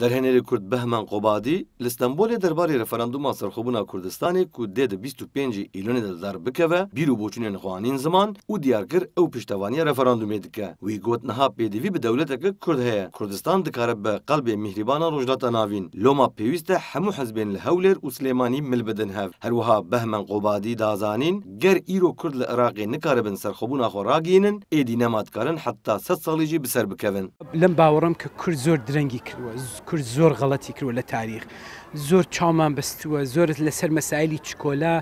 Derheneri Kurd Behman Qobadi li Stembolê derbarê referanduma serxwebûna Kurdistanê ku dê di 25 îlonê de dar bikeve, bîr û boçûnên xwanîn zaman û diyarkir ew piştevaniya referandumê dike. Wî got niha pêdivî bi dewleteke Kurd heye. Kurdistan dikare be qalbê mihrîbana rojdata navîn. Loma pêwîst e hemû hezbên li Hewlêr û Silêmanî mil bidin hev. Her wiha Behman Qobadi dazanîn, ger îro Kurd li Iraqê nikaribin serxwebûna xwe ragihînin, êdî nema dikarin heta sed salî jî bi ser bikevin. Lem bawerim ku Kurd zor direngî kiriwe. کرد زۆر غەڵەتی کردوە لە تاریخ زۆر چامان بستووە زۆرت لەسەر مەسایلی چکۆلا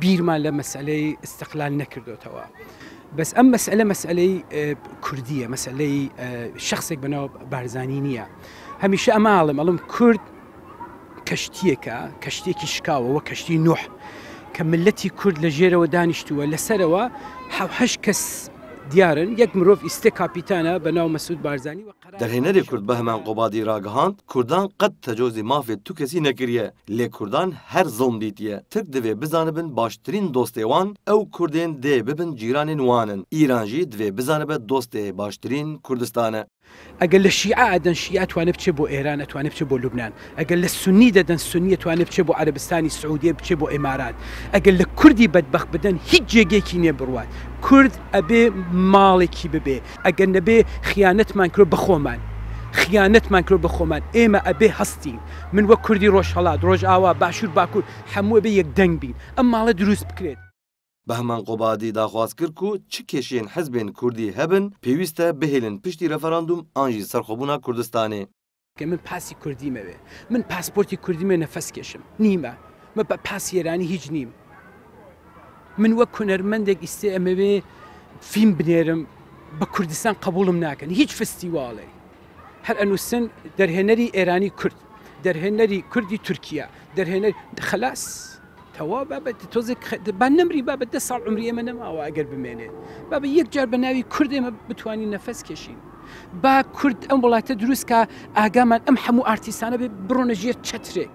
بیرمان لە مەسلەی استقلال نەکردوتەوە. بەس ئەم مەسئلە مەسئلەی کوردیە مەسلەی شخصێک بنەوە بارزانانی نییە. هەمیشە ئەماڵم ئەڵم کورد کەشتیەکە کەشتێکی شکاوەوە کەشتی نوح کە ملەتی کورد لە ژێرەوە دانیشتووە لەسەرەوە حەش کەس در هنر کرد به همان قبادی را گهاند کردان قد تجوزی مافی تو کسی نکریه لی کردان هر ظلم دیتیه ترک دوی بزانبن باشترین دوسته وان او کردین دی ببن جیران وانن ایران جی دوی بزانب دوسته باشترین کردستانه ئەگەر لە شیعە ئەدەن شیعە توانە بچێ بۆ ئێران ئەتوانێت بچێ بۆ لوبناان ئەگەر لە سنی دەدەن سنیە توانێت بچێ بۆ عربستانی سعودیە بچێ بۆ ئێمارات ئەگەر لە کوردی بەدبخ بدەن هیچ جێگێکی نییە بڕوات کورد ئەبێ ماڵێکی ببێ ئەگەر نەبێ خیانەتمان کرۆ بەخۆمان خیانەتمان کرۆ بەخۆمان ئێمە ئەبێ هەستین من وە کوردی ڕۆژهڵات ڕۆژ ئاوا باشوور باکوور هەموو بێ یەک دەنگ بین ئەم ماڵە دروست بکرێت بە هەمان قۆبادی داخواست کرد و چ کێشێن حزبێن کوردی هەبن پێویستە بهێلن پشتی ڕەفەراندوم ئانژی سەرخۆبوونا کوردستانی کە من پاسی کوردیمەوێ من پاسپۆرتی کوردیمە نەفەس کێشم نیمە مە بە پاسیێرانی هیچ نیم من وەک کوونەرمەندێک ئیسێ ئەمەوێ فیلم بنێرم بە کوردستان قبولم ناکەن هیچ فستیواڵێ هەر ئەنووسن دەرهێنەری ئێرانی کورد دەرهێنەری کوردی تورکیا دەرهێنەر خلاص تەوا بابەت تۆزێک بە نمری بابەت دە ساڵ عمری ئمە نەماوە ئەگەر بمێنێ بابە یەک جار بە ناوی کورد ئێمە بتوانین نەفەس کێشین با کورد ئەم وڵاتە دروستکە ئاگامان ئەم هەموو ئارتیسانە بێ بڕۆنەژیر چترێک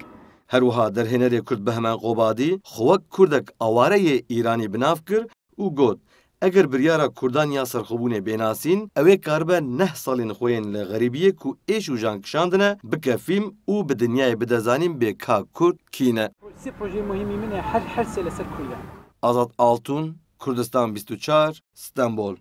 هەروها دەرهێنەرێک کورد بە هەمان قۆبادی خۆوەک کوردێک ئەوارەیە ئیرانی بناف کرد و گوت ئەگەر بریارە کوردان یا سەرخۆبوونێ بێناسین ئەوێ کاربە نەه ساڵین خۆیان لە غەریبیەک و ئێش و ژانکشاندنە بکە فیلم و بە دنیای بدەزانین بێکا کورد کینە سی پروژه مهمی منه هر هر سلسل کلیه آزاد آلتون کردستان 24 استانبول